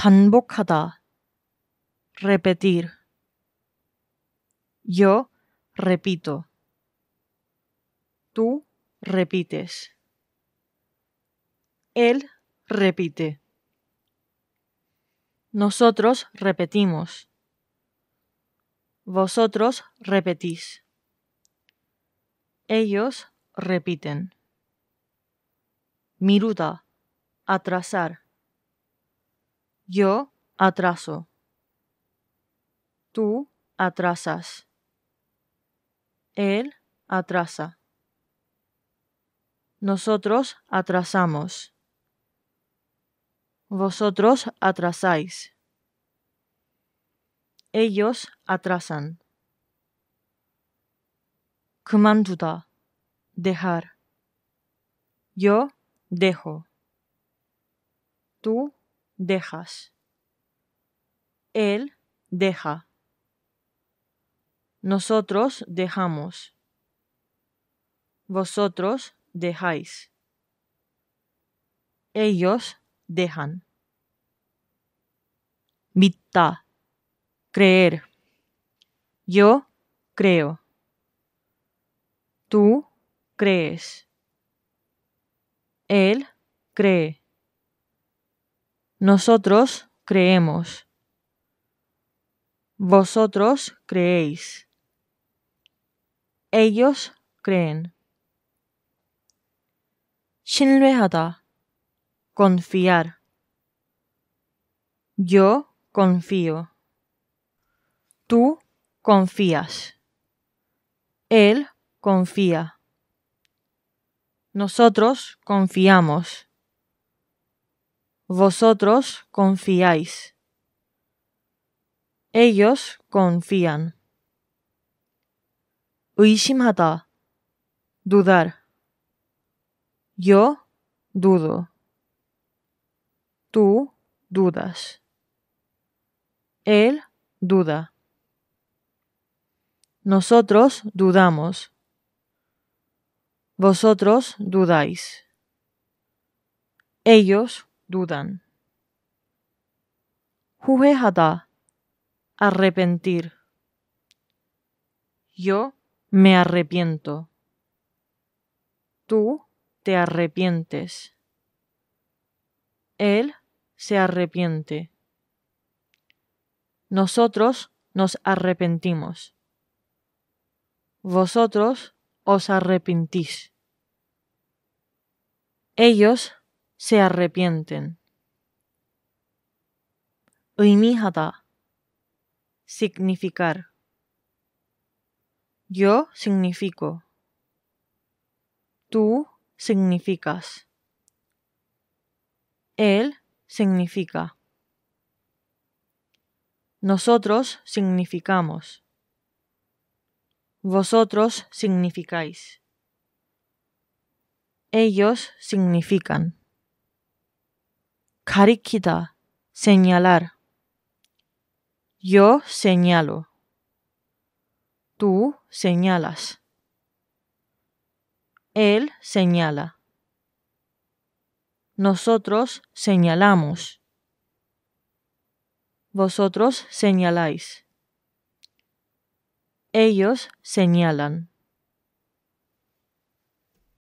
반복하다, repetir. Yo repito. Tú repites. Él repite. Nosotros repetimos. Vosotros repetís. Ellos repiten. Miruda. Atrasar. Yo atraso. Tú atrasas. Él atrasa. Nosotros atrasamos. Vosotros atrasáis. Ellos atrasan. 그만두다. Dejar. Yo dejo. Tú dejas. Él deja. Nosotros dejamos. Vosotros dejáis. Ellos dejan. Mitta. Creer. Yo creo. Tú crees. Él cree. Nosotros creemos. Vosotros creéis. Ellos creen. 신뢰하다. Confiar. Yo confío. Tú confías. Él confía. Nosotros confiamos. Vosotros confiáis. Ellos confían. Uishimata. Dudar. Yo dudo. Tú dudas. Él duda. Nosotros dudamos. Vosotros dudáis. Ellos dudan. arrepentir. Yo me arrepiento. Tú te arrepientes. Él se arrepiente. Nosotros nos arrepentimos. Vosotros os arrepentís. Ellos se arrepienten. 의미하다 significar. Yo significo. Tú significas. Él significa. Nosotros significamos. Vosotros significáis. Ellos significan. Cariquita, señalar. Yo señalo. Tú señalas. Él señala. Nosotros señalamos. Vosotros señaláis. Ellos señalan.